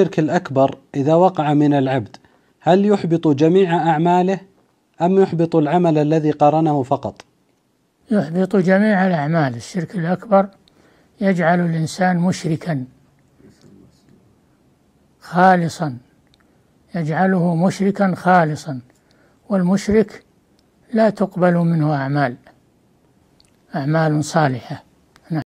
الشرك الأكبر إذا وقع من العبد هل يحبط جميع أعماله أم يحبط العمل الذي قرنه فقط يحبط جميع الأعمال الشرك الأكبر يجعل الإنسان مشركا خالصا يجعله مشركا خالصا والمشرك لا تقبل منه أعمال أعمال صالحة